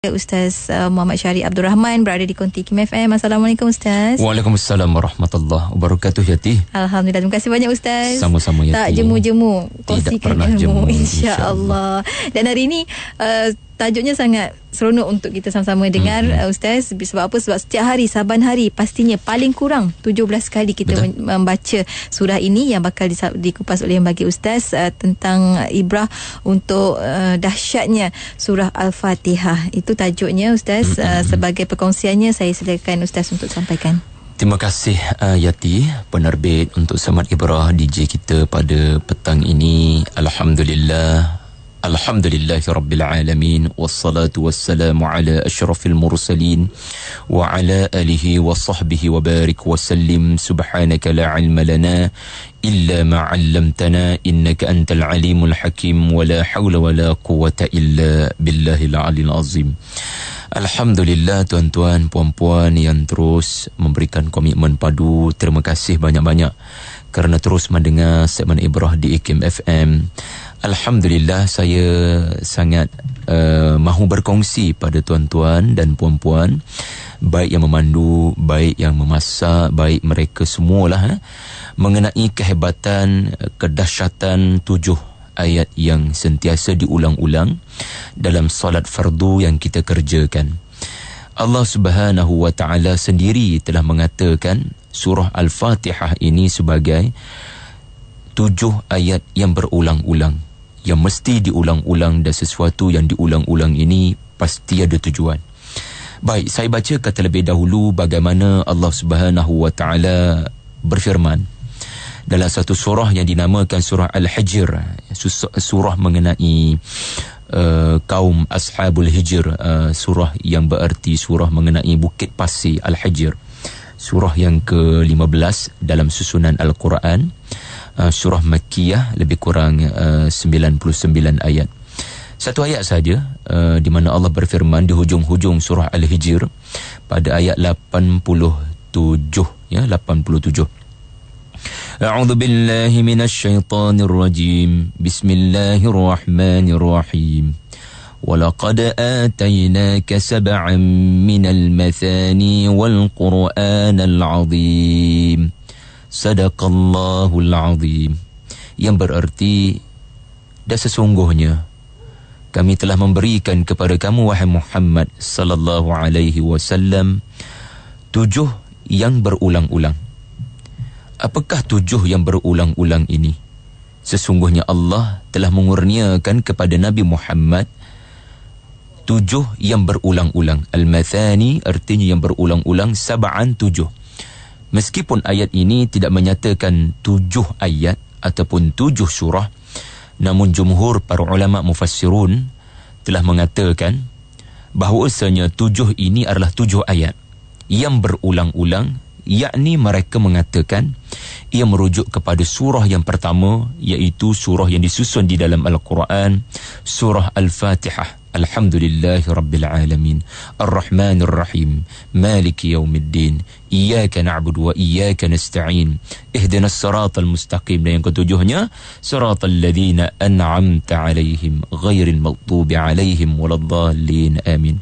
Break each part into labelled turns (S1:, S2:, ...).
S1: Ustaz uh, Muhammad Syari Abdul Rahman berada di Konti Kim FM. Assalamualaikum Ustaz.
S2: Waalaikumsalam warahmatullahi wabarakatuh Yati.
S1: Alhamdulillah. Terima kasih banyak Ustaz.
S2: Sama-sama Yati. Tak
S1: jemu-jemu. Tidak pernah jemu. Insya Insya Dan hari ini uh, tajuknya sangat seronok untuk kita sama-sama dengar hmm. hmm. Uh, ustaz sebab apa sebab setiap hari saban hari pastinya paling kurang 17 kali kita Betul. membaca surah ini yang bakal di dikupas oleh yang bagi ustaz uh, tentang ibrah untuk uh, dahsyatnya surah al-fatihah itu tajuknya ustaz hmm. uh, hmm, hmm. sebagai perkongsiannya saya silakan ustaz untuk sampaikan
S2: Terima kasih uh, Yati penerbit untuk semat Ibrah DJ kita pada petang ini. Alhamdulillah Alhamdulillahi Rabbil Alamin Wassalatu wassalamu ala ashrafil mursalin Wa ala alihi wa sahbihi wa barik wa sallim Subhanaka la ilma lana Illa ma'allamtana Innaka antal alimul hakim Wa la hawla wa la quwata illa Billahil alil azim Alhamdulillah tuan-tuan, puan-puan yang terus memberikan komitmen padu Terima kasih banyak-banyak kerana terus mendengar segmen Ibrah di IKIM FM Alhamdulillah saya sangat uh, mahu berkongsi pada tuan-tuan dan puan-puan baik yang memandu, baik yang memasak, baik mereka semualah eh, mengenai kehebatan kedahsyatan tujuh ayat yang sentiasa diulang-ulang dalam solat fardu yang kita kerjakan. Allah Subhanahu wa taala sendiri telah mengatakan surah Al-Fatihah ini sebagai tujuh ayat yang berulang-ulang yang mesti diulang-ulang dan sesuatu yang diulang-ulang ini pasti ada tujuan. Baik, saya baca kata lebih dahulu bagaimana Allah Subhanahu Wa Taala berfirman dalam satu surah yang dinamakan surah Al-Hijr, surah mengenai Uh, kaum Ashabul Hijr uh, Surah yang bererti surah mengenai Bukit Pasir Al-Hijr Surah yang ke-15 dalam susunan Al-Quran uh, uh, surah Makkiyah lebih kurang uh, 99 ayat. Satu ayat saja uh, di mana Allah berfirman di hujung-hujung surah Al-Hijr pada ayat 87 ya 87. A'udzu billahi minasy syaithanir rajim. Bismillahirrahmanirrahim. Walaqad atainaka sab'an minal mathani wal Qur'anal 'adzim. Sadaqallahul Azim Yang berarti Dan sesungguhnya Kami telah memberikan kepada kamu Wahai Muhammad Sallallahu alaihi wasallam Tujuh yang berulang-ulang Apakah tujuh yang berulang-ulang ini? Sesungguhnya Allah telah mengurniakan kepada Nabi Muhammad Tujuh yang berulang-ulang Al-Mathani artinya yang berulang-ulang Saba'an tujuh meskipun ayat ini tidak menyatakan tujuh ayat ataupun tujuh surah, namun jumhur para ulama mufassirun telah mengatakan bahawa bahawasanya tujuh ini adalah tujuh ayat yang berulang-ulang, yakni mereka mengatakan ia merujuk kepada surah yang pertama iaitu surah yang disusun di dalam Al-Quran, surah Al-Fatihah. الحمد لله رب العالمين الرحمن الرحيم مالك يوم الدين إياك نعبد وإياك نستعين اهدنا الصراط المستقيم yang ketujuhnya صراط الذين أنعمت عليهم غير المغضوب عليهم ولا الضالين آمين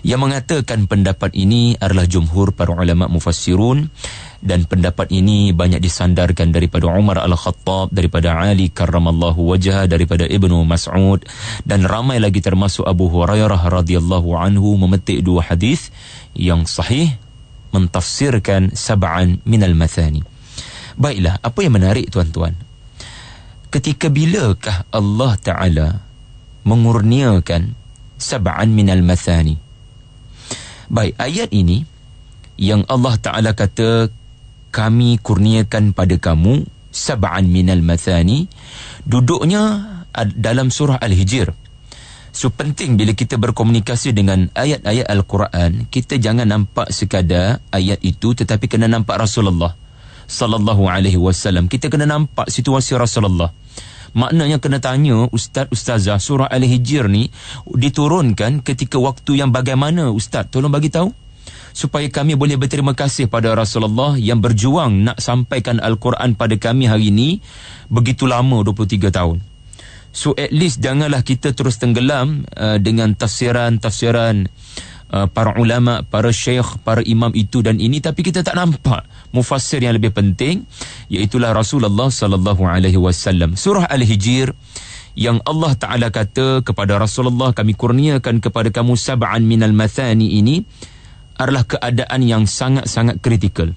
S2: yang mengatakan pendapat ini adalah jumhur para ulama mufassirun dan pendapat ini banyak disandarkan daripada Umar Al-Khattab, daripada Ali Karramallahu Wajah, daripada Ibnu Mas'ud dan ramai lagi termasuk Abu Hurairah radhiyallahu anhu memetik dua hadis yang sahih mentafsirkan sab'an al mathani. Baiklah, apa yang menarik tuan-tuan? Ketika bilakah Allah Ta'ala mengurniakan sab'an al mathani? Baik, ayat ini yang Allah Ta'ala kata kami kurniakan pada kamu sab'an minal mathani duduknya dalam surah al-hijr so penting bila kita berkomunikasi dengan ayat-ayat al-Quran kita jangan nampak sekadar ayat itu tetapi kena nampak Rasulullah sallallahu alaihi wasallam kita kena nampak situasi Rasulullah maknanya kena tanya ustaz ustazah surah al-hijr ni diturunkan ketika waktu yang bagaimana ustaz tolong bagi tahu supaya kami boleh berterima kasih pada Rasulullah yang berjuang nak sampaikan Al-Quran pada kami hari ini begitu lama 23 tahun. So at least janganlah kita terus tenggelam uh, dengan tafsiran-tafsiran uh, para ulama, para syekh, para imam itu dan ini tapi kita tak nampak mufassir yang lebih penting iaitu Rasulullah sallallahu alaihi wasallam. Surah Al-Hijr yang Allah Taala kata kepada Rasulullah kami kurniakan kepada kamu sab'an minal mathani ini adalah keadaan yang sangat-sangat kritikal.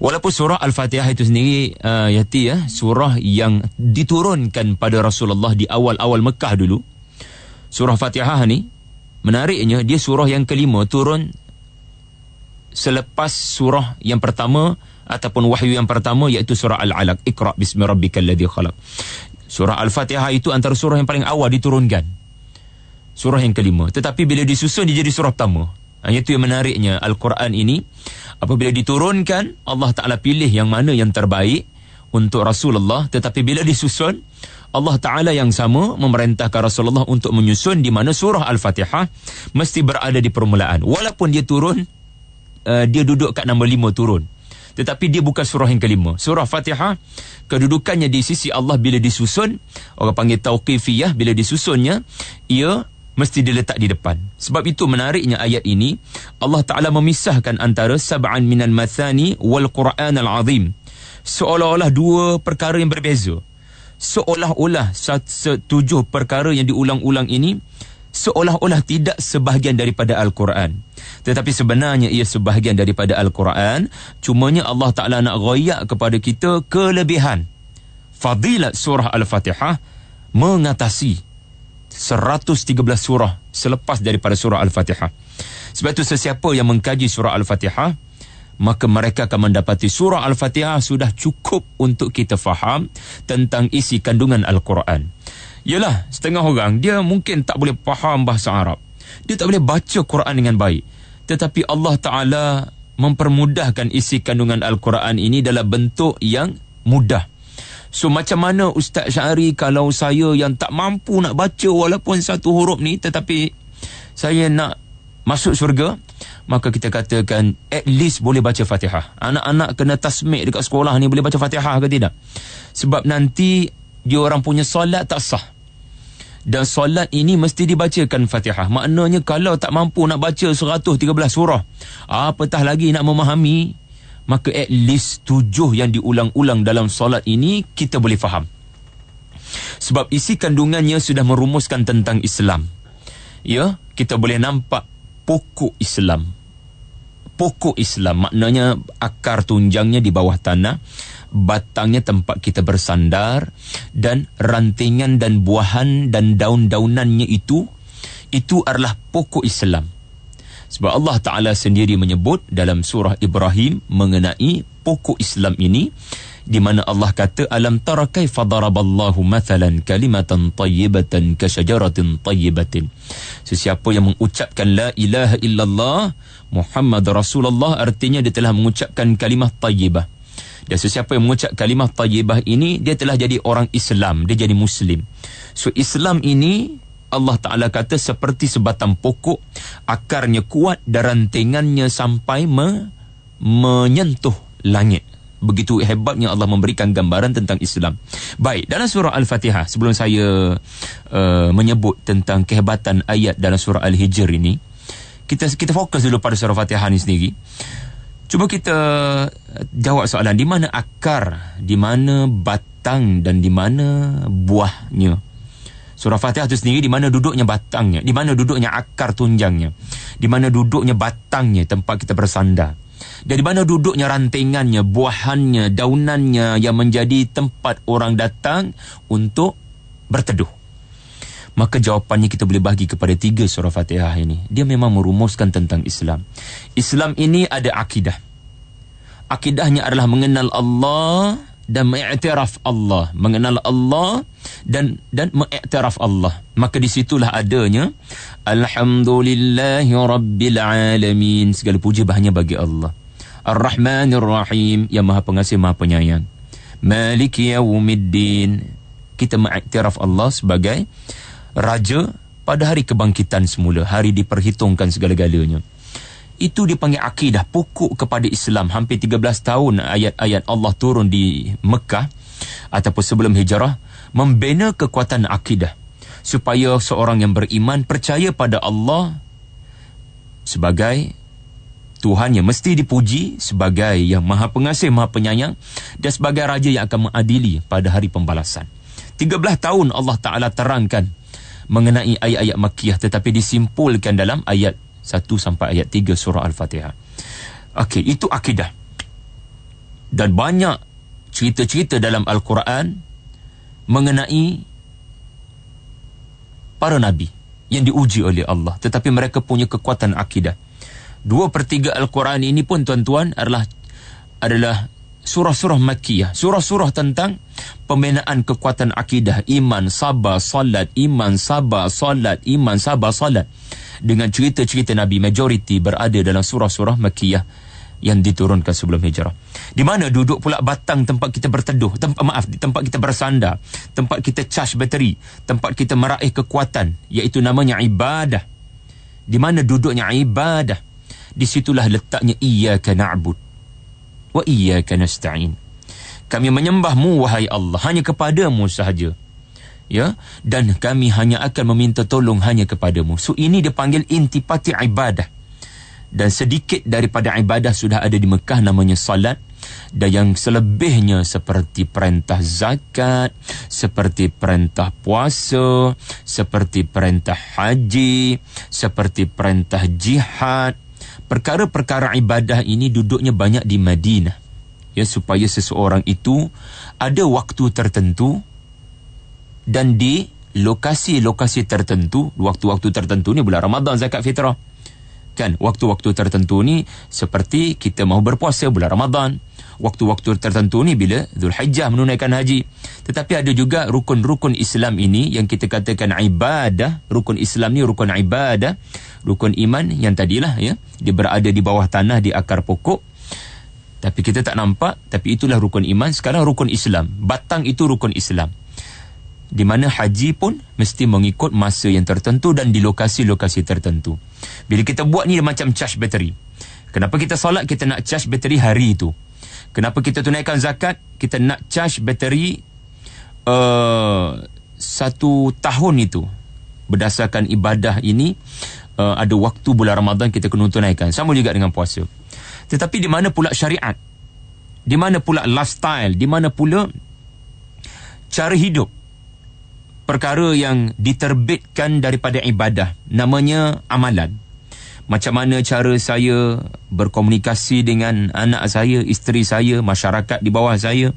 S2: Walaupun surah Al-Fatihah itu sendiri uh, yati ya, surah yang diturunkan pada Rasulullah di awal-awal Mekah dulu. Surah Fatihah ni menariknya dia surah yang kelima turun selepas surah yang pertama ataupun wahyu yang pertama iaitu surah Al-Alaq. Iqra bismi rabbikal ladzi khalaq. Surah Al-Fatihah itu antara surah yang paling awal diturunkan. Surah yang kelima. Tetapi bila disusun dia jadi surah pertama. Ah, itu yang menariknya Al-Quran ini Apabila diturunkan Allah Ta'ala pilih yang mana yang terbaik Untuk Rasulullah Tetapi bila disusun Allah Ta'ala yang sama Memerintahkan Rasulullah untuk menyusun Di mana surah Al-Fatihah Mesti berada di permulaan Walaupun dia turun uh, Dia duduk kat nombor lima turun tetapi dia bukan surah yang kelima. Surah Fatihah, kedudukannya di sisi Allah bila disusun, orang panggil tauqifiyah, bila disusunnya, ia mesti diletak di depan. Sebab itu menariknya ayat ini, Allah Ta'ala memisahkan antara sab'an minal mathani wal Quran al azim. Seolah-olah dua perkara yang berbeza. Seolah-olah tujuh perkara yang diulang-ulang ini, seolah-olah tidak sebahagian daripada Al-Quran. Tetapi sebenarnya ia sebahagian daripada Al-Quran, cumanya Allah Ta'ala nak royak kepada kita kelebihan. Fadilat surah Al-Fatihah mengatasi 113 surah selepas daripada surah Al-Fatihah. Sebab itu sesiapa yang mengkaji surah Al-Fatihah, maka mereka akan mendapati surah Al-Fatihah sudah cukup untuk kita faham tentang isi kandungan Al-Quran. Yalah, setengah orang dia mungkin tak boleh faham bahasa Arab. Dia tak boleh baca Quran dengan baik. Tetapi Allah Ta'ala mempermudahkan isi kandungan Al-Quran ini dalam bentuk yang mudah. So macam mana Ustaz Syari kalau saya yang tak mampu nak baca walaupun satu huruf ni tetapi saya nak masuk syurga maka kita katakan at least boleh baca Fatihah. Anak-anak kena tasmik dekat sekolah ni boleh baca Fatihah ke tidak? Sebab nanti dia orang punya solat tak sah. Dan solat ini mesti dibacakan Fatihah. Maknanya kalau tak mampu nak baca 113 surah, apatah lagi nak memahami maka at least tujuh yang diulang-ulang dalam solat ini kita boleh faham. Sebab isi kandungannya sudah merumuskan tentang Islam. Ya, kita boleh nampak pokok Islam. Pokok Islam maknanya akar tunjangnya di bawah tanah, batangnya tempat kita bersandar dan rantingan dan buahan dan daun-daunannya itu itu adalah pokok Islam. Sebab Allah Ta'ala sendiri menyebut dalam surah Ibrahim mengenai pokok Islam ini di mana Allah kata alam tara kaifa daraballahu mathalan kalimatan tayyibatan kasyajaratin tayyibatin sesiapa yang mengucapkan la ilaha illallah Muhammad Rasulullah artinya dia telah mengucapkan kalimah tayyibah dan sesiapa yang mengucap kalimah tayyibah ini dia telah jadi orang Islam dia jadi muslim so Islam ini Allah Ta'ala kata seperti sebatang pokok, akarnya kuat dan rantingannya sampai me menyentuh langit. Begitu hebatnya Allah memberikan gambaran tentang Islam. Baik, dalam surah Al-Fatihah, sebelum saya uh, menyebut tentang kehebatan ayat dalam surah Al-Hijr ini, kita kita fokus dulu pada surah Fatihah ini sendiri. Cuba kita jawab soalan, di mana akar, di mana batang dan di mana buahnya? Surah Fatihah itu sendiri di mana duduknya batangnya, di mana duduknya akar tunjangnya, di mana duduknya batangnya tempat kita bersandar. dan di mana duduknya rantingannya, buahannya, daunannya yang menjadi tempat orang datang untuk berteduh. Maka jawapannya kita boleh bagi kepada tiga surah fatihah ini. Dia memang merumuskan tentang Islam. Islam ini ada akidah. Akidahnya adalah mengenal Allah dan mengiktiraf Allah mengenal Allah dan dan mengiktiraf Allah maka di situlah adanya Alamin segala puji hanya bagi Allah arrahmanir rahim yang maha pengasih maha penyayang maliki yaumiddin kita mengiktiraf Allah sebagai raja pada hari kebangkitan semula hari diperhitungkan segala-galanya itu dipanggil akidah pokok kepada Islam hampir 13 tahun ayat-ayat Allah turun di Mekah ataupun sebelum hijrah membina kekuatan akidah supaya seorang yang beriman percaya pada Allah sebagai Tuhan yang mesti dipuji sebagai yang maha pengasih, maha penyayang dan sebagai raja yang akan mengadili pada hari pembalasan. 13 tahun Allah Ta'ala terangkan mengenai ayat-ayat makiyah tetapi disimpulkan dalam ayat satu sampai ayat tiga surah Al-Fatihah. Okey, itu akidah. Dan banyak cerita-cerita dalam Al-Quran mengenai para nabi yang diuji oleh Allah. Tetapi mereka punya kekuatan akidah. Dua per Al-Quran ini pun tuan-tuan adalah adalah surah-surah makkiyah surah-surah tentang pembinaan kekuatan akidah iman sabar solat iman sabar solat iman sabar solat dengan cerita-cerita nabi majoriti berada dalam surah-surah makkiyah yang diturunkan sebelum hijrah di mana duduk pula batang tempat kita berteduh temp- eh, maaf di tempat kita bersandar tempat kita charge bateri tempat kita meraih kekuatan iaitu namanya ibadah di mana duduknya ibadah di situlah letaknya iyyaka na'budu wa iyyaka nasta'in. Kami menyembahmu wahai Allah hanya kepadamu sahaja. Ya, dan kami hanya akan meminta tolong hanya kepadamu. So ini dipanggil intipati ibadah. Dan sedikit daripada ibadah sudah ada di Mekah namanya salat dan yang selebihnya seperti perintah zakat, seperti perintah puasa, seperti perintah haji, seperti perintah jihad, perkara-perkara ibadah ini duduknya banyak di Madinah. Ya supaya seseorang itu ada waktu tertentu dan di lokasi-lokasi tertentu, waktu-waktu tertentu ni bulan Ramadan zakat fitrah. Kan waktu-waktu tertentu ni seperti kita mahu berpuasa bulan Ramadan, waktu-waktu tertentu ni bila Zulhijjah menunaikan haji. Tetapi ada juga rukun-rukun Islam ini yang kita katakan ibadah, rukun Islam ni rukun ibadah rukun iman yang tadilah ya dia berada di bawah tanah di akar pokok tapi kita tak nampak tapi itulah rukun iman sekarang rukun Islam batang itu rukun Islam di mana haji pun mesti mengikut masa yang tertentu dan di lokasi-lokasi tertentu bila kita buat ni macam charge bateri kenapa kita solat kita nak charge bateri hari itu kenapa kita tunaikan zakat kita nak charge bateri uh, satu tahun itu berdasarkan ibadah ini uh, ada waktu bulan Ramadan kita kena tunaikan. Sama juga dengan puasa. Tetapi di mana pula syariat? Di mana pula lifestyle? Di mana pula cara hidup? Perkara yang diterbitkan daripada ibadah namanya amalan macam mana cara saya berkomunikasi dengan anak saya, isteri saya, masyarakat di bawah saya.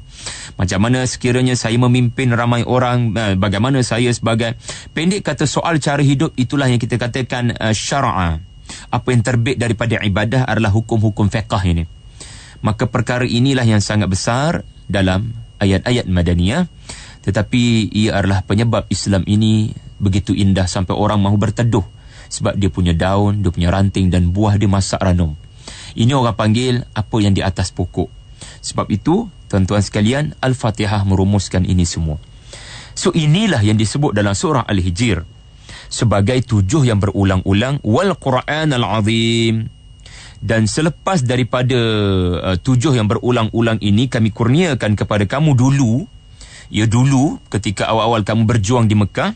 S2: Macam mana sekiranya saya memimpin ramai orang, eh, bagaimana saya sebagai pendek kata soal cara hidup itulah yang kita katakan uh, syara'. Apa yang terbit daripada ibadah adalah hukum-hukum fiqh ini. Maka perkara inilah yang sangat besar dalam ayat-ayat madaniyah. Tetapi ia adalah penyebab Islam ini begitu indah sampai orang mahu berteduh sebab dia punya daun, dia punya ranting dan buah dia masak ranum. Ini orang panggil apa yang di atas pokok. Sebab itu, tuan-tuan sekalian, Al-Fatihah merumuskan ini semua. So inilah yang disebut dalam surah al Hijir sebagai tujuh yang berulang-ulang wal Quran al-Azim. Dan selepas daripada uh, tujuh yang berulang-ulang ini kami kurniakan kepada kamu dulu ya dulu ketika awal-awal kamu berjuang di Mekah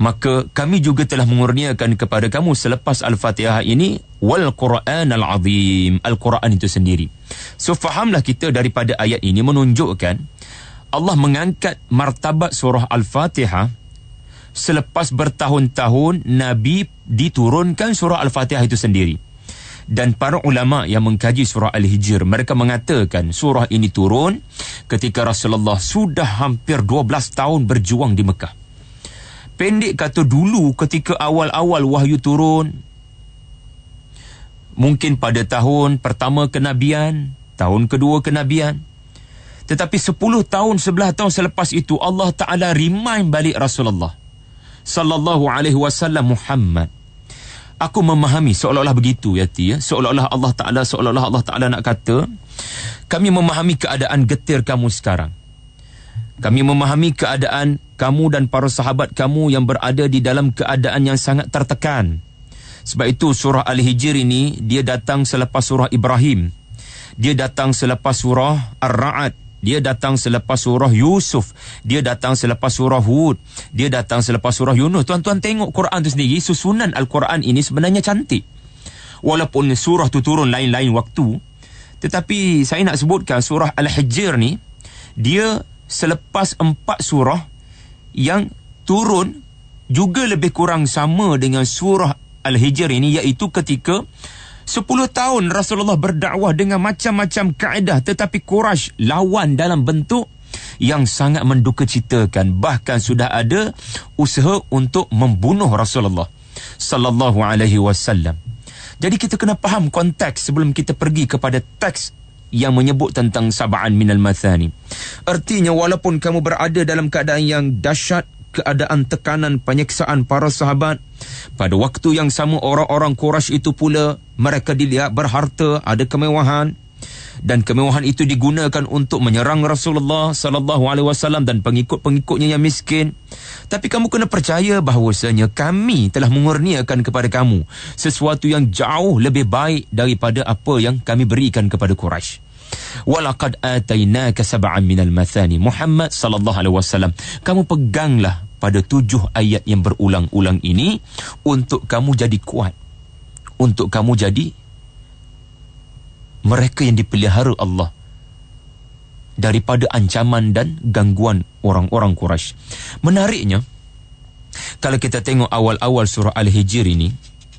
S2: maka kami juga telah mengurniakan kepada kamu selepas al-Fatihah ini wal Quran al-Azim al-Quran itu sendiri. So fahamlah kita daripada ayat ini menunjukkan Allah mengangkat martabat surah al-Fatihah selepas bertahun-tahun Nabi diturunkan surah al-Fatihah itu sendiri. Dan para ulama yang mengkaji surah Al-Hijr Mereka mengatakan surah ini turun Ketika Rasulullah sudah hampir 12 tahun berjuang di Mekah pendek kata dulu ketika awal-awal wahyu turun mungkin pada tahun pertama kenabian tahun kedua kenabian tetapi sepuluh tahun sebelah tahun selepas itu Allah Taala remind balik Rasulullah sallallahu alaihi wasallam Muhammad aku memahami seolah-olah begitu ya tia, ya. seolah-olah Allah Taala seolah-olah Allah Taala nak kata kami memahami keadaan getir kamu sekarang kami memahami keadaan kamu dan para sahabat kamu yang berada di dalam keadaan yang sangat tertekan. Sebab itu surah Al-Hijr ini dia datang selepas surah Ibrahim. Dia datang selepas surah Ar-Ra'ad. Dia datang selepas surah Yusuf. Dia datang selepas surah Hud. Dia datang selepas surah Yunus. Tuan-tuan tengok Quran tu sendiri. Susunan Al-Quran ini sebenarnya cantik. Walaupun surah tu turun lain-lain waktu. Tetapi saya nak sebutkan surah Al-Hijr ni. Dia selepas empat surah yang turun juga lebih kurang sama dengan surah Al-Hijr ini iaitu ketika 10 tahun Rasulullah berdakwah dengan macam-macam kaedah tetapi Quraisy lawan dalam bentuk yang sangat mendukacitakan bahkan sudah ada usaha untuk membunuh Rasulullah sallallahu alaihi wasallam. Jadi kita kena faham konteks sebelum kita pergi kepada teks yang menyebut tentang Saba'an al Mathani. Artinya walaupun kamu berada dalam keadaan yang dahsyat, keadaan tekanan penyeksaan para sahabat, pada waktu yang sama orang-orang Quraisy itu pula mereka dilihat berharta, ada kemewahan, dan kemewahan itu digunakan untuk menyerang Rasulullah sallallahu alaihi wasallam dan pengikut-pengikutnya yang miskin. Tapi kamu kena percaya bahawasanya kami telah mengurniakan kepada kamu sesuatu yang jauh lebih baik daripada apa yang kami berikan kepada Quraisy. Walaqad atainaka sab'an minal mathani Muhammad sallallahu alaihi wasallam. Kamu peganglah pada tujuh ayat yang berulang-ulang ini untuk kamu jadi kuat untuk kamu jadi mereka yang dipelihara Allah daripada ancaman dan gangguan orang-orang Quraisy. Menariknya, kalau kita tengok awal-awal surah Al-Hijr ini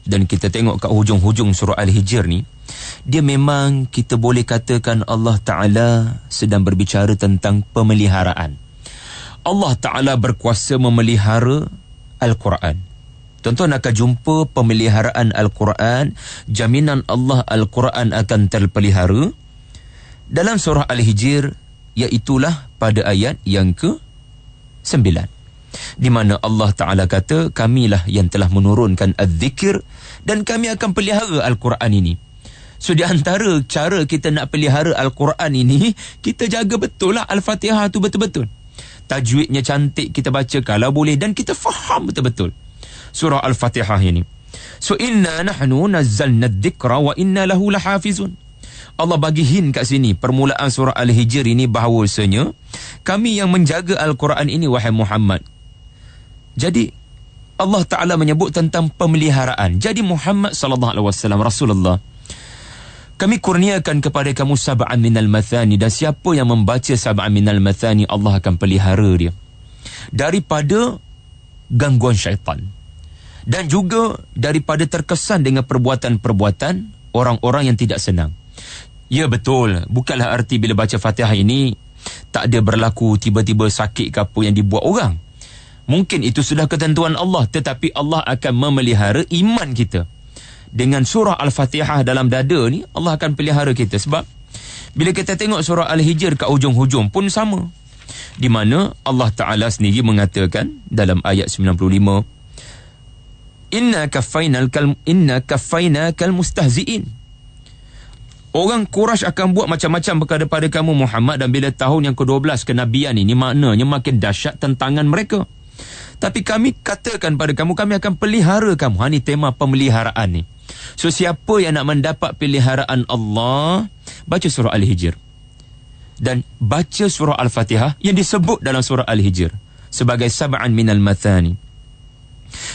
S2: dan kita tengok kat hujung-hujung surah Al-Hijr ni, dia memang kita boleh katakan Allah Ta'ala sedang berbicara tentang pemeliharaan. Allah Ta'ala berkuasa memelihara Al-Quran. Tuan-tuan akan jumpa pemeliharaan Al-Quran, jaminan Allah Al-Quran akan terpelihara. Dalam surah Al-Hijr, iaitulah pada ayat yang ke sembilan. Di mana Allah Ta'ala kata, kamilah yang telah menurunkan Al-Zikir dan kami akan pelihara Al-Quran ini. So, di antara cara kita nak pelihara Al-Quran ini, kita jaga betul lah Al-Fatihah tu betul-betul. Tajwidnya cantik kita baca kalau boleh dan kita faham betul-betul surah Al-Fatihah ini. So inna nahnu nazzalna adh-dhikra wa inna lahu lahafizun. Allah bagi hin kat sini permulaan surah Al-Hijr ini bahawasanya kami yang menjaga Al-Quran ini wahai Muhammad. Jadi Allah Taala menyebut tentang pemeliharaan. Jadi Muhammad sallallahu alaihi wasallam Rasulullah kami kurniakan kepada kamu sab'an minal mathani dan siapa yang membaca sab'an minal mathani Allah akan pelihara dia daripada gangguan syaitan dan juga daripada terkesan dengan perbuatan-perbuatan orang-orang yang tidak senang. Ya betul, bukanlah arti bila baca Fatihah ini tak ada berlaku tiba-tiba sakit ke apa yang dibuat orang. Mungkin itu sudah ketentuan Allah tetapi Allah akan memelihara iman kita. Dengan surah Al-Fatihah dalam dada ni Allah akan pelihara kita sebab bila kita tengok surah Al-Hijr kat hujung-hujung pun sama. Di mana Allah Taala sendiri mengatakan dalam ayat 95 inna kafaina kal inna kafaina kal mustahziin Orang Quraisy akan buat macam-macam berkata pada kamu Muhammad dan bila tahun yang ke-12 kenabian ini maknanya makin dahsyat tentangan mereka. Tapi kami katakan pada kamu kami akan pelihara kamu. ini ha, tema pemeliharaan ini. So siapa yang nak mendapat peliharaan Allah baca surah Al-Hijr. Dan baca surah Al-Fatihah yang disebut dalam surah Al-Hijr sebagai sab'an minal mathani.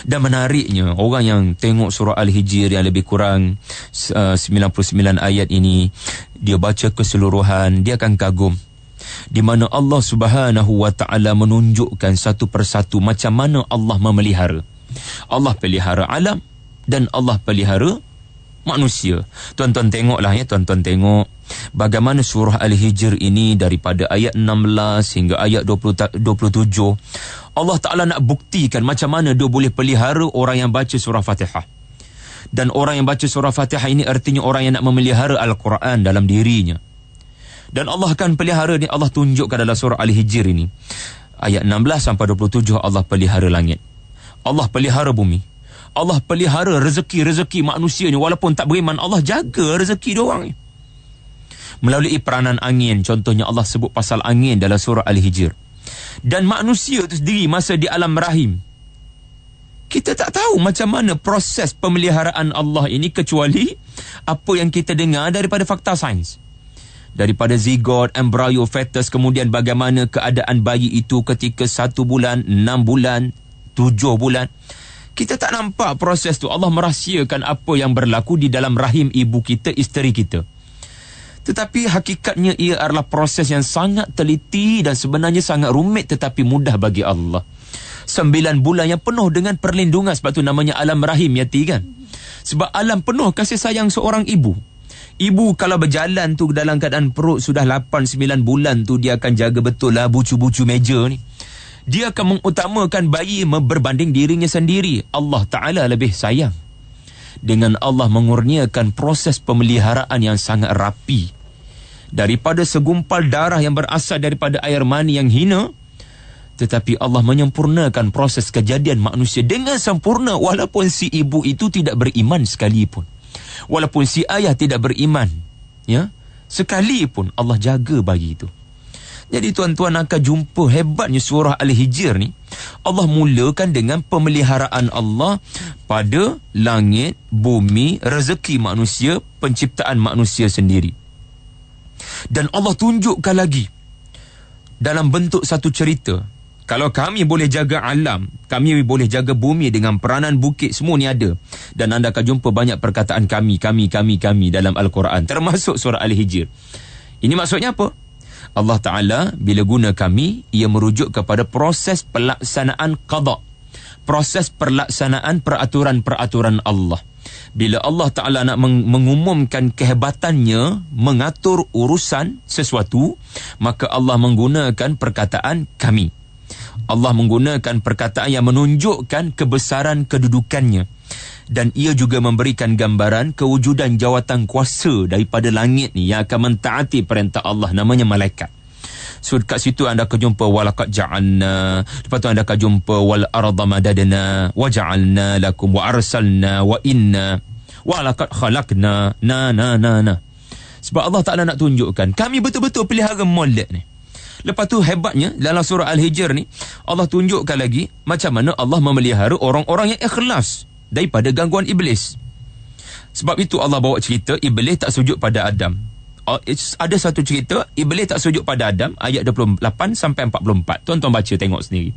S2: Dan menariknya orang yang tengok surah Al-Hijr yang lebih kurang uh, 99 ayat ini dia baca keseluruhan dia akan kagum di mana Allah Subhanahu wa taala menunjukkan satu persatu macam mana Allah memelihara. Allah pelihara alam dan Allah pelihara manusia. Tuan-tuan tengoklah ya, tuan-tuan tengok bagaimana surah Al-Hijr ini daripada ayat 16 hingga ayat 27. Allah Ta'ala nak buktikan macam mana dia boleh pelihara orang yang baca surah Fatihah. Dan orang yang baca surah Fatihah ini artinya orang yang nak memelihara Al-Quran dalam dirinya. Dan Allah akan pelihara ni, Allah tunjukkan dalam surah Al-Hijr ini. Ayat 16 sampai 27, Allah pelihara langit. Allah pelihara bumi. Allah pelihara rezeki-rezeki manusia ni walaupun tak beriman Allah jaga rezeki dia orang ni melalui peranan angin contohnya Allah sebut pasal angin dalam surah Al-Hijr dan manusia tu sendiri masa di alam rahim kita tak tahu macam mana proses pemeliharaan Allah ini kecuali apa yang kita dengar daripada fakta sains daripada zygote embryo, fetus kemudian bagaimana keadaan bayi itu ketika satu bulan, enam bulan, tujuh bulan kita tak nampak proses tu. Allah merahsiakan apa yang berlaku di dalam rahim ibu kita, isteri kita. Tetapi hakikatnya ia adalah proses yang sangat teliti dan sebenarnya sangat rumit tetapi mudah bagi Allah. Sembilan bulan yang penuh dengan perlindungan sebab tu namanya alam rahim ya yati kan. Sebab alam penuh kasih sayang seorang ibu. Ibu kalau berjalan tu dalam keadaan perut sudah 8-9 bulan tu dia akan jaga betul lah bucu-bucu meja ni dia akan mengutamakan bayi berbanding dirinya sendiri. Allah Ta'ala lebih sayang. Dengan Allah mengurniakan proses pemeliharaan yang sangat rapi. Daripada segumpal darah yang berasal daripada air mani yang hina, tetapi Allah menyempurnakan proses kejadian manusia dengan sempurna walaupun si ibu itu tidak beriman sekalipun. Walaupun si ayah tidak beriman, ya, sekalipun Allah jaga bayi itu. Jadi tuan-tuan akan jumpa hebatnya surah Al-Hijr ni. Allah mulakan dengan pemeliharaan Allah pada langit, bumi, rezeki manusia, penciptaan manusia sendiri. Dan Allah tunjukkan lagi dalam bentuk satu cerita. Kalau kami boleh jaga alam, kami boleh jaga bumi dengan peranan bukit semua ni ada. Dan anda akan jumpa banyak perkataan kami, kami, kami, kami dalam Al-Quran. Termasuk surah Al-Hijr. Ini maksudnya apa? Allah Ta'ala bila guna kami, ia merujuk kepada proses pelaksanaan qadak. Proses pelaksanaan peraturan-peraturan Allah. Bila Allah Ta'ala nak mengumumkan kehebatannya mengatur urusan sesuatu, maka Allah menggunakan perkataan kami. Allah menggunakan perkataan yang menunjukkan kebesaran kedudukannya dan ia juga memberikan gambaran kewujudan jawatan kuasa daripada langit ni yang akan mentaati perintah Allah namanya malaikat. So kat situ anda akan jumpa walaqad ja'alna lepas tu anda akan jumpa wal arda madadna wa ja'alna lakum wa arsalna wa inna walaqad khalaqna na na na na sebab Allah Taala nak tunjukkan kami betul-betul pelihara molek ni lepas tu hebatnya dalam surah al-hijr ni Allah tunjukkan lagi macam mana Allah memelihara orang-orang yang ikhlas daripada gangguan iblis. Sebab itu Allah bawa cerita iblis tak sujud pada Adam. Oh, ada satu cerita iblis tak sujud pada Adam ayat 28 sampai 44. Tonton baca tengok sendiri.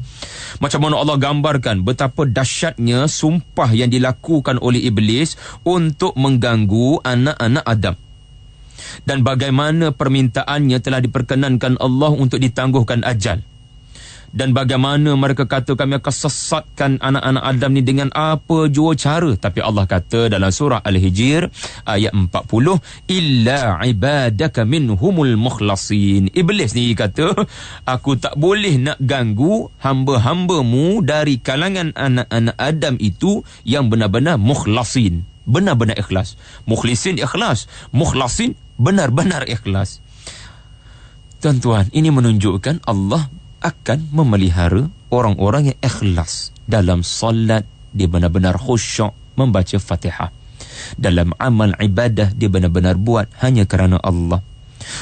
S2: Macam mana Allah gambarkan betapa dahsyatnya sumpah yang dilakukan oleh iblis untuk mengganggu anak-anak Adam. Dan bagaimana permintaannya telah diperkenankan Allah untuk ditangguhkan ajal dan bagaimana mereka kata kami akan sesatkan anak-anak Adam ni dengan apa jua cara tapi Allah kata dalam surah al Hijir ayat 40 illa ibadaka minhumul mukhlasin iblis ni kata aku tak boleh nak ganggu hamba-hambamu dari kalangan anak-anak Adam itu yang benar-benar mukhlasin benar-benar ikhlas mukhlasin ikhlas mukhlasin benar-benar ikhlas Tuan-tuan, ini menunjukkan Allah akan memelihara orang-orang yang ikhlas dalam solat dia benar-benar khusyuk membaca Fatihah. Dalam amal ibadah dia benar-benar buat hanya kerana Allah.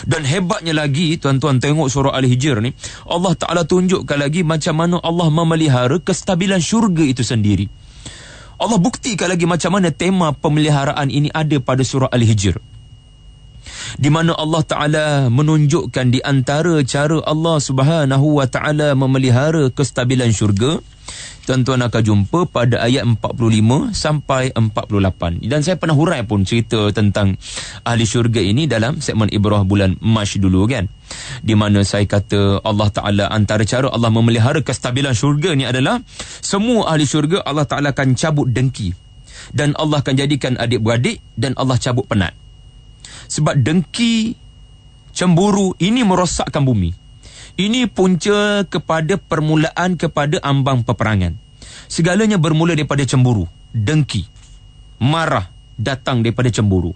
S2: Dan hebatnya lagi tuan-tuan tengok surah Al-Hijr ni Allah Taala tunjukkan lagi macam mana Allah memelihara kestabilan syurga itu sendiri. Allah buktikan lagi macam mana tema pemeliharaan ini ada pada surah Al-Hijr di mana Allah Taala menunjukkan di antara cara Allah Subhanahu Wa Taala memelihara kestabilan syurga tuan-tuan akan jumpa pada ayat 45 sampai 48 dan saya pernah hurai pun cerita tentang ahli syurga ini dalam segmen Ibrah bulan Mac dulu kan di mana saya kata Allah Ta'ala antara cara Allah memelihara kestabilan syurga ni adalah semua ahli syurga Allah Ta'ala akan cabut dengki dan Allah akan jadikan adik-beradik dan Allah cabut penat sebab dengki cemburu ini merosakkan bumi ini punca kepada permulaan kepada ambang peperangan segalanya bermula daripada cemburu dengki marah datang daripada cemburu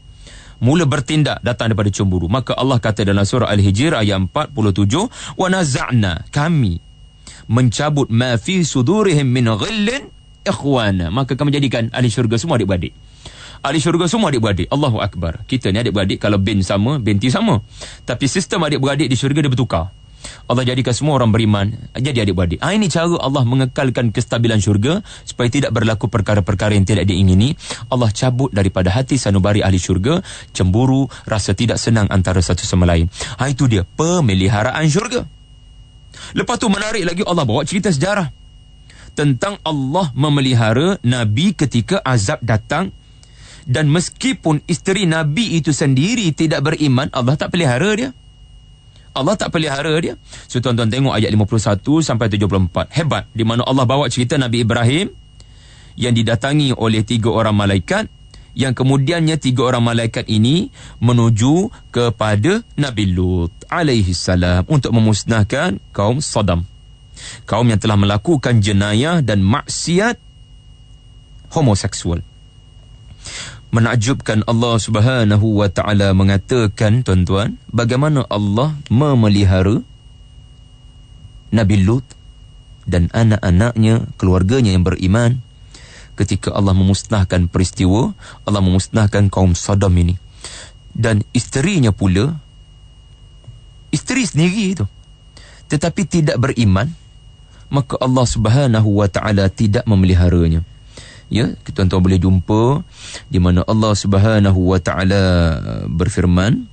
S2: mula bertindak datang daripada cemburu maka Allah kata dalam surah al-hijr ayat 47 wa nazana kami mencabut ma fi sudurihim min ghillin ikhwana maka kami jadikan ahli syurga semua adik-beradik Ahli syurga semua adik-beradik. Allahu Akbar. Kita ni adik-beradik kalau bin sama, binti sama. Tapi sistem adik-beradik di syurga dia bertukar. Allah jadikan semua orang beriman jadi adik-beradik. Ha, ini cara Allah mengekalkan kestabilan syurga supaya tidak berlaku perkara-perkara yang tidak diingini. Allah cabut daripada hati sanubari ahli syurga, cemburu, rasa tidak senang antara satu sama lain. Ha, itu dia pemeliharaan syurga. Lepas tu menarik lagi Allah bawa cerita sejarah tentang Allah memelihara Nabi ketika azab datang dan meskipun isteri Nabi itu sendiri tidak beriman, Allah tak pelihara dia. Allah tak pelihara dia. So, tuan-tuan tengok ayat 51 sampai 74. Hebat. Di mana Allah bawa cerita Nabi Ibrahim yang didatangi oleh tiga orang malaikat yang kemudiannya tiga orang malaikat ini menuju kepada Nabi Lut alaihi salam untuk memusnahkan kaum Sodom. Kaum yang telah melakukan jenayah dan maksiat homoseksual. Menakjubkan Allah Subhanahu wa taala mengatakan tuan-tuan bagaimana Allah memelihara Nabi Lut dan anak-anaknya keluarganya yang beriman ketika Allah memusnahkan peristiwa Allah memusnahkan kaum Sodom ini dan isterinya pula isteri sendiri itu tetapi tidak beriman maka Allah Subhanahu wa taala tidak memeliharanya ya kita tuan boleh jumpa di mana Allah Subhanahu wa taala uh, berfirman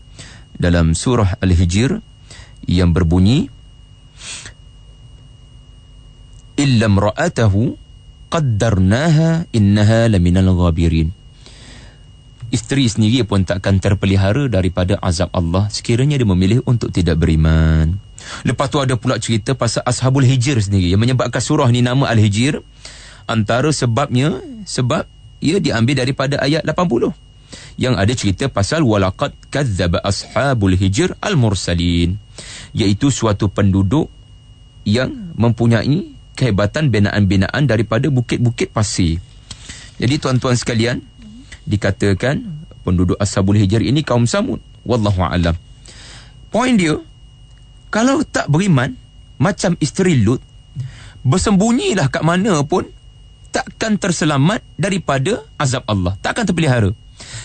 S2: dalam surah al-hijr yang berbunyi illa ra'atahu qaddarnaha innaha laminal ghabirin isteri sendiri pun takkan terpelihara daripada azab Allah sekiranya dia memilih untuk tidak beriman lepas tu ada pula cerita pasal ashabul hijr sendiri yang menyebabkan surah ni nama al-hijr antara sebabnya sebab ia diambil daripada ayat 80 yang ada cerita pasal walaqad kadzdzaba ashabul hijr al mursalin iaitu suatu penduduk yang mempunyai kehebatan binaan-binaan daripada bukit-bukit pasir jadi tuan-tuan sekalian dikatakan penduduk ashabul hijr ini kaum samud wallahu alam Point dia kalau tak beriman macam isteri Lut bersembunyilah kat mana pun takkan terselamat daripada azab Allah. Takkan terpelihara.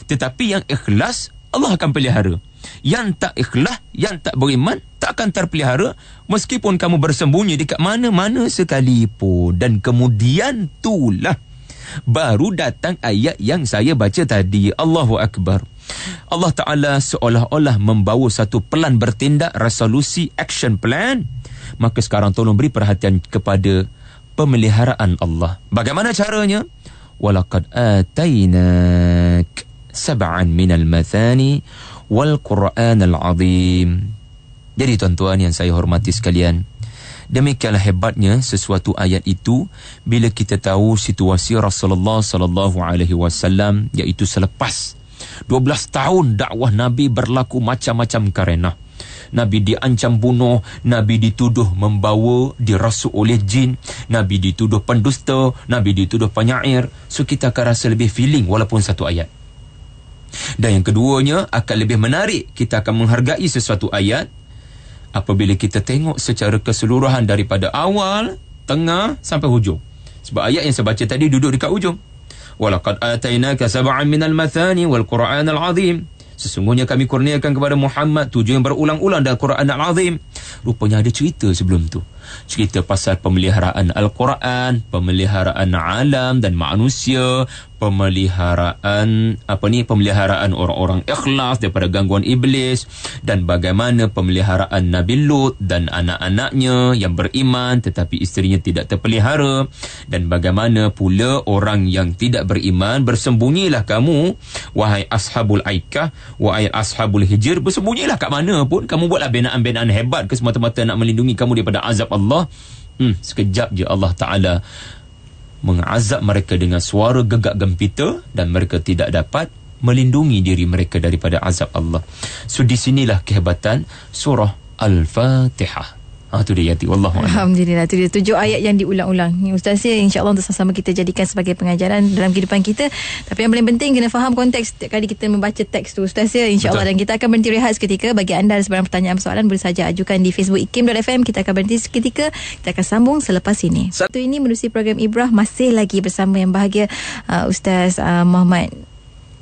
S2: Tetapi yang ikhlas, Allah akan pelihara. Yang tak ikhlas, yang tak beriman, takkan terpelihara meskipun kamu bersembunyi dekat mana-mana sekalipun. Dan kemudian itulah baru datang ayat yang saya baca tadi. Allahu Akbar. Allah Ta'ala seolah-olah membawa satu pelan bertindak resolusi action plan. Maka sekarang tolong beri perhatian kepada pemeliharaan Allah. Bagaimana caranya? Walaqad atainak sab'an minal mathani wal Qur'an al-azim. Jadi tuan-tuan yang saya hormati sekalian, demikianlah hebatnya sesuatu ayat itu bila kita tahu situasi Rasulullah sallallahu alaihi wasallam iaitu selepas 12 tahun dakwah Nabi berlaku macam-macam karenah. Nabi diancam bunuh Nabi dituduh membawa dirasuk oleh jin Nabi dituduh pendusta Nabi dituduh penyair so kita akan rasa lebih feeling walaupun satu ayat dan yang keduanya akan lebih menarik kita akan menghargai sesuatu ayat apabila kita tengok secara keseluruhan daripada awal tengah sampai hujung sebab ayat yang saya baca tadi duduk dekat hujung walaqad atainaka sab'an minal mathani wal qur'an al-azim Sesungguhnya kami kurniakan kepada Muhammad tujuh yang berulang-ulang dalam Quran Al-Azim. Rupanya ada cerita sebelum tu. Cerita pasal pemeliharaan Al-Quran, pemeliharaan alam dan manusia, pemeliharaan apa ni pemeliharaan orang-orang ikhlas daripada gangguan iblis dan bagaimana pemeliharaan Nabi Lut dan anak-anaknya yang beriman tetapi isterinya tidak terpelihara dan bagaimana pula orang yang tidak beriman bersembunyilah kamu wahai ashabul aikah wahai ashabul hijr bersembunyilah kat mana pun kamu buatlah binaan-binaan hebat ke semata-mata nak melindungi kamu daripada azab Allah hmm, sekejap je Allah Ta'ala mengazab mereka dengan suara gegak gempita dan mereka tidak dapat melindungi diri mereka daripada azab Allah. So di sinilah kehebatan surah Al-Fatihah. Ah tu dia Yati Wallahu
S1: Alhamdulillah tu dia tujuh ayat yang diulang-ulang. Ya, Ustaz ya insya-Allah untuk sama-sama kita jadikan sebagai pengajaran dalam kehidupan kita. Tapi yang paling penting kena faham konteks setiap kali kita membaca teks tu Ustaz ya insya-Allah dan kita akan berhenti rehat seketika bagi anda ada sebarang pertanyaan soalan boleh saja ajukan di Facebook ikim.fm kita akan berhenti seketika kita akan sambung selepas ini. Satu ini menerusi program Ibrah masih lagi bersama yang bahagia uh, Ustaz uh, Muhammad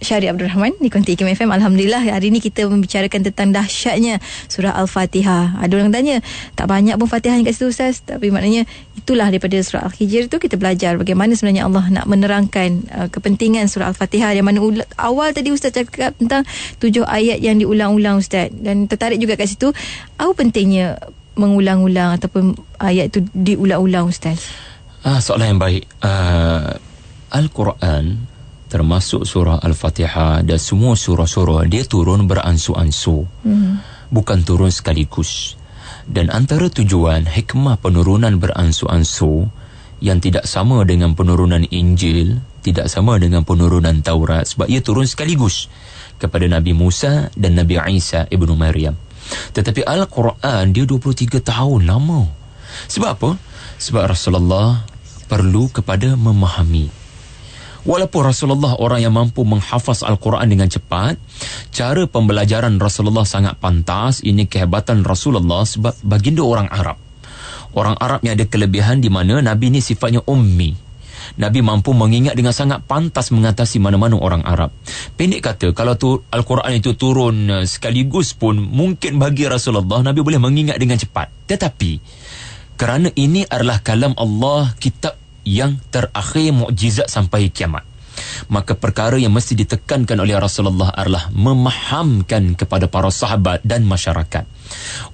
S1: Syari Abdul Rahman di Konti Ikim FM. Alhamdulillah hari ini kita membicarakan tentang dahsyatnya surah Al-Fatihah. Ada orang tanya, tak banyak pun Fatihah yang kat situ Ustaz. Tapi maknanya itulah daripada surah Al-Hijr tu kita belajar bagaimana sebenarnya Allah nak menerangkan uh, kepentingan surah Al-Fatihah. Yang mana u- awal tadi Ustaz cakap tentang tujuh ayat yang diulang-ulang Ustaz. Dan tertarik juga kat situ, apa pentingnya mengulang-ulang ataupun ayat itu diulang-ulang Ustaz?
S2: Ah, soalan yang baik. Uh, Al-Quran termasuk surah Al-Fatihah dan semua surah-surah dia turun beransu-ansu. Hmm. Bukan turun sekaligus. Dan antara tujuan hikmah penurunan beransu-ansu yang tidak sama dengan penurunan Injil, tidak sama dengan penurunan Taurat sebab ia turun sekaligus kepada Nabi Musa dan Nabi Isa ibnu Maryam. Tetapi Al-Quran dia 23 tahun lama. Sebab apa? Sebab Rasulullah perlu kepada memahami. Hmm. Walaupun Rasulullah orang yang mampu menghafaz Al-Quran dengan cepat, cara pembelajaran Rasulullah sangat pantas, ini kehebatan Rasulullah sebab baginda orang Arab. Orang Arab yang ada kelebihan di mana Nabi ini sifatnya ummi. Nabi mampu mengingat dengan sangat pantas mengatasi mana-mana orang Arab. Pendek kata, kalau tu Al-Quran itu turun eh, sekaligus pun, mungkin bagi Rasulullah, Nabi boleh mengingat dengan cepat. Tetapi, kerana ini adalah kalam Allah, kitab yang terakhir mukjizat sampai kiamat. Maka perkara yang mesti ditekankan oleh Rasulullah adalah memahamkan kepada para sahabat dan masyarakat.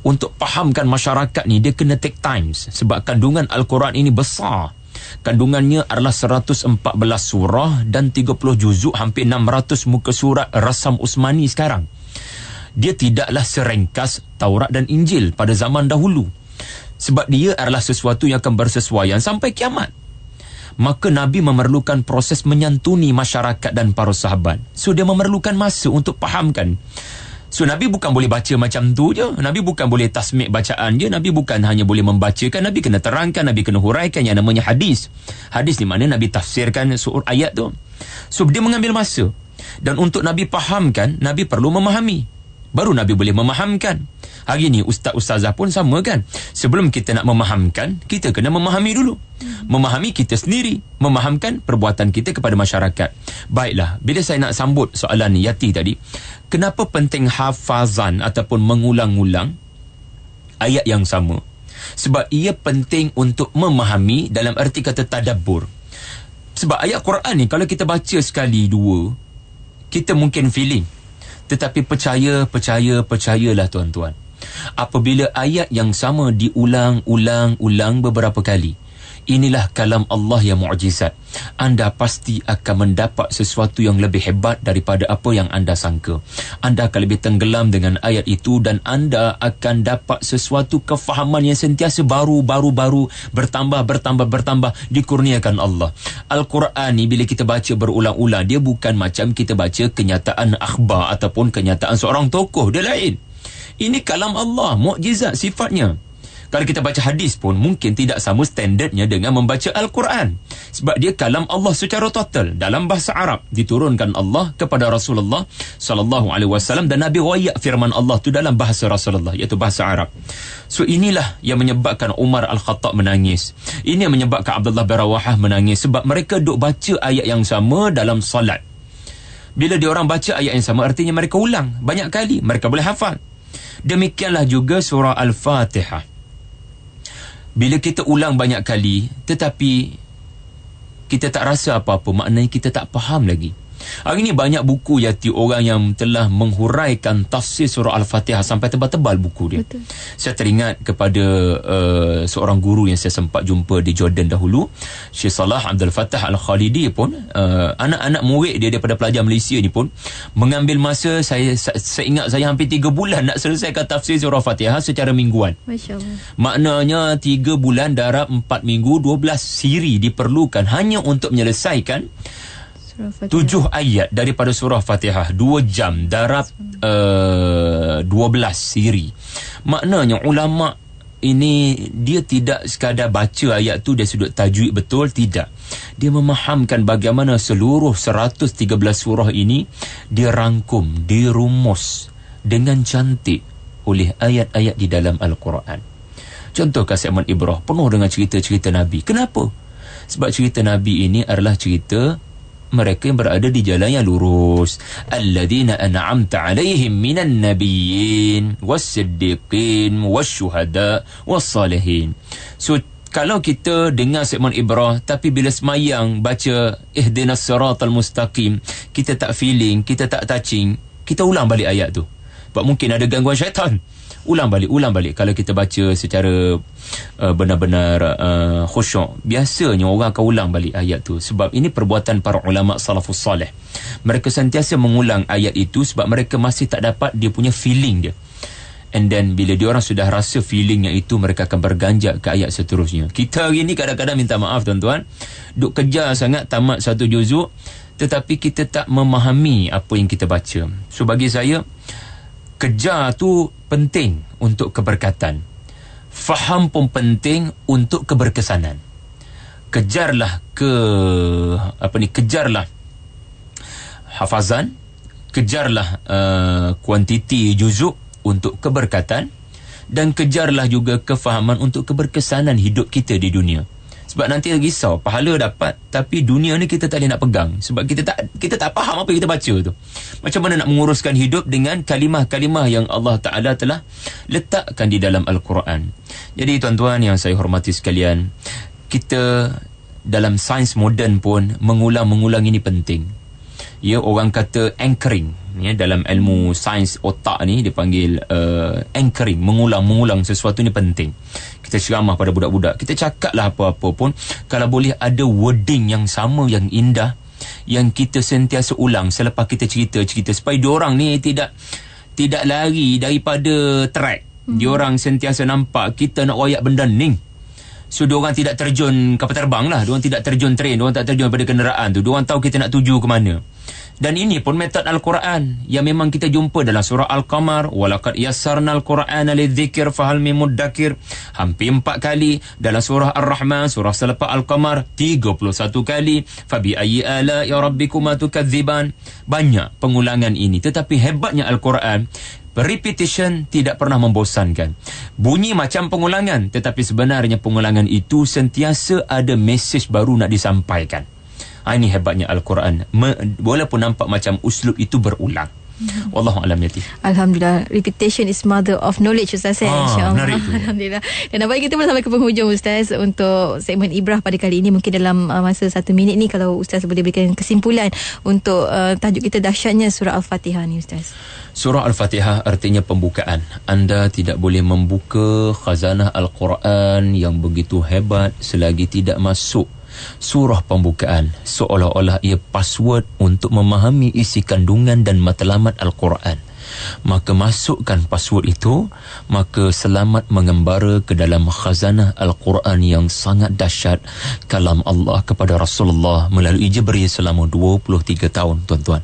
S2: Untuk pahamkan masyarakat ni dia kena take times sebab kandungan Al-Quran ini besar. Kandungannya adalah 114 surah dan 30 juzuk hampir 600 muka surat Rasam Usmani sekarang. Dia tidaklah seringkas Taurat dan Injil pada zaman dahulu. Sebab dia adalah sesuatu yang akan bersesuaian sampai kiamat maka Nabi memerlukan proses menyantuni masyarakat dan para sahabat. So dia memerlukan masa untuk fahamkan. So Nabi bukan boleh baca macam tu je. Nabi bukan boleh tasmik bacaan je. Nabi bukan hanya boleh membacakan. Nabi kena terangkan. Nabi kena huraikan yang namanya hadis. Hadis ni mana Nabi tafsirkan suur ayat tu. So dia mengambil masa. Dan untuk Nabi fahamkan, Nabi perlu memahami. Baru Nabi boleh memahamkan hari ni ustaz-ustazah pun sama kan sebelum kita nak memahamkan kita kena memahami dulu memahami kita sendiri memahamkan perbuatan kita kepada masyarakat baiklah bila saya nak sambut soalan Yati tadi kenapa penting hafazan ataupun mengulang-ulang ayat yang sama sebab ia penting untuk memahami dalam erti kata tadabur. sebab ayat Quran ni kalau kita baca sekali dua kita mungkin feeling tetapi percaya percaya percayalah tuan-tuan Apabila ayat yang sama diulang-ulang-ulang beberapa kali. Inilah kalam Allah yang mukjizat. Anda pasti akan mendapat sesuatu yang lebih hebat daripada apa yang anda sangka. Anda akan lebih tenggelam dengan ayat itu dan anda akan dapat sesuatu kefahaman yang sentiasa baru-baru-baru bertambah-bertambah-bertambah dikurniakan Allah. Al-Quran ni bila kita baca berulang-ulang, dia bukan macam kita baca kenyataan akhbar ataupun kenyataan seorang tokoh. Dia lain. Ini kalam Allah, mukjizat sifatnya. Kalau kita baca hadis pun mungkin tidak sama standardnya dengan membaca Al-Quran. Sebab dia kalam Allah secara total dalam bahasa Arab diturunkan Allah kepada Rasulullah sallallahu alaihi wasallam dan Nabi wayak firman Allah tu dalam bahasa Rasulullah iaitu bahasa Arab. So inilah yang menyebabkan Umar Al-Khattab menangis. Ini yang menyebabkan Abdullah bin Rawahah menangis sebab mereka duk baca ayat yang sama dalam solat. Bila diorang baca ayat yang sama artinya mereka ulang banyak kali mereka boleh hafal. Demikianlah juga surah Al-Fatihah. Bila kita ulang banyak kali, tetapi kita tak rasa apa-apa, maknanya kita tak faham lagi. Hari ini banyak buku yati orang yang telah menghuraikan tafsir surah Al-Fatihah sampai tebal-tebal buku dia. Betul. Saya teringat kepada uh, seorang guru yang saya sempat jumpa di Jordan dahulu. Syed Salah Abdul Fatah Al-Khalidi pun, uh, anak-anak murid dia daripada pelajar Malaysia ni pun, mengambil masa, saya, saya, saya ingat saya hampir tiga bulan nak selesaikan tafsir surah Al-Fatihah secara mingguan. Maknanya tiga bulan darab empat minggu, dua belas siri diperlukan hanya untuk menyelesaikan tujuh ayat daripada surah Fatihah dua jam darab eh, dua uh, belas siri maknanya ulama ini dia tidak sekadar baca ayat tu dia sudut tajwid betul tidak dia memahamkan bagaimana seluruh 113 surah ini dirangkum dirumus dengan cantik oleh ayat-ayat di dalam al-Quran contoh kasih Ibrah penuh dengan cerita-cerita nabi kenapa sebab cerita nabi ini adalah cerita mereka yang berada di jalan yang lurus alladzina an'amta alaihim minan nabiyyin wasiddiqin wasyuhada wassalihin so kalau kita dengar segmen ibrah tapi bila semayang baca ihdinas siratal mustaqim kita tak feeling kita tak touching kita ulang balik ayat tu sebab mungkin ada gangguan syaitan ulang balik ulang balik kalau kita baca secara uh, benar-benar uh, khusyuk biasanya orang akan ulang balik ayat tu sebab ini perbuatan para ulama salafus soleh mereka sentiasa mengulang ayat itu sebab mereka masih tak dapat dia punya feeling dia and then bila dia orang sudah rasa feeling yang itu mereka akan berganjak ke ayat seterusnya kita hari ni kadang-kadang minta maaf tuan-tuan duk kerja sangat tamat satu juzuk tetapi kita tak memahami apa yang kita baca so bagi saya kejar tu penting untuk keberkatan. Faham pun penting untuk keberkesanan. Kejarlah ke apa ni? Kejarlah hafazan, kejarlah uh, kuantiti juzuk untuk keberkatan dan kejarlah juga kefahaman untuk keberkesanan hidup kita di dunia sebab nanti risau pahala dapat tapi dunia ni kita tak boleh nak pegang sebab kita tak kita tak faham apa yang kita baca tu macam mana nak menguruskan hidup dengan kalimah-kalimah yang Allah Taala telah letakkan di dalam al-Quran jadi tuan-tuan yang saya hormati sekalian kita dalam sains moden pun mengulang-mengulang ini penting ya orang kata anchoring ya dalam ilmu sains otak ni dipanggil uh, anchoring mengulang-mengulang sesuatu ni penting kita ceramah pada budak-budak kita cakaplah apa-apa pun kalau boleh ada wording yang sama yang indah yang kita sentiasa ulang selepas kita cerita-cerita supaya diorang ni tidak tidak lari daripada track hmm. diorang sentiasa nampak kita nak wayak benda ni So diorang tidak terjun kapal terbang lah Diorang tidak terjun train Diorang tak terjun pada kenderaan tu Diorang tahu kita nak tuju ke mana dan ini pun metod Al-Quran yang memang kita jumpa dalam surah Al-Qamar. Walakad yasarna Al-Quran Zikir fahal mimuddakir. Hampir empat kali dalam surah Ar-Rahman, surah selepas Al-Qamar, 31 kali. Fabi ayi ala ya rabbikumatukadziban. Banyak pengulangan ini. Tetapi hebatnya Al-Quran, Repetition tidak pernah membosankan. Bunyi macam pengulangan. Tetapi sebenarnya pengulangan itu sentiasa ada mesej baru nak disampaikan. Ah, ini hebatnya Al-Quran. Me, walaupun nampak macam uslub itu berulang. Hmm. Wallahu alam yati.
S1: Alhamdulillah. Repetition is mother of knowledge Ustaz. saya. Eh, ah, ya. Alhamdulillah. Dan apa kita pun sampai ke penghujung Ustaz untuk segmen Ibrah pada kali ini. Mungkin dalam uh, masa satu minit ni kalau Ustaz boleh berikan kesimpulan untuk uh, tajuk kita dahsyatnya surah Al-Fatihah ni Ustaz.
S2: Surah Al-Fatihah artinya pembukaan. Anda tidak boleh membuka khazanah Al-Quran yang begitu hebat selagi tidak masuk surah pembukaan seolah-olah ia password untuk memahami isi kandungan dan matlamat Al-Quran. Maka masukkan password itu, maka selamat mengembara ke dalam khazanah Al-Quran yang sangat dahsyat kalam Allah kepada Rasulullah melalui Jibril selama 23 tahun, tuan-tuan.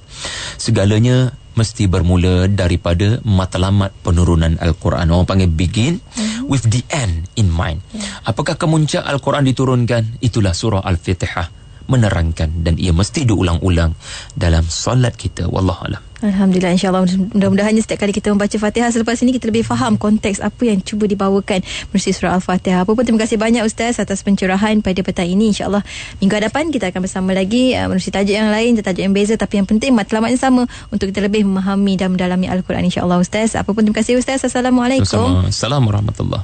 S2: Segalanya mesti bermula daripada matlamat penurunan Al-Quran. Orang panggil begin mm-hmm. with the end in mind. Yeah. Apakah kemuncak Al-Quran diturunkan? Itulah surah Al-Fatihah menerangkan dan ia mesti diulang-ulang dalam solat
S1: kita a'lam. Alhamdulillah insyaAllah mudah-mudahannya setiap kali kita membaca Fatihah selepas ini kita lebih faham konteks apa yang cuba dibawakan melalui surah Al-Fatihah. Apa pun terima kasih banyak Ustaz atas pencerahan pada petang ini insyaAllah minggu hadapan kita akan bersama lagi uh, melalui tajuk yang lain, tajuk yang beza tapi yang penting matlamatnya sama untuk kita lebih memahami dan mendalami Al-Quran insyaAllah Ustaz. Apa pun terima kasih Ustaz. Assalamualaikum.
S2: Assalamualaikum warahmatullahi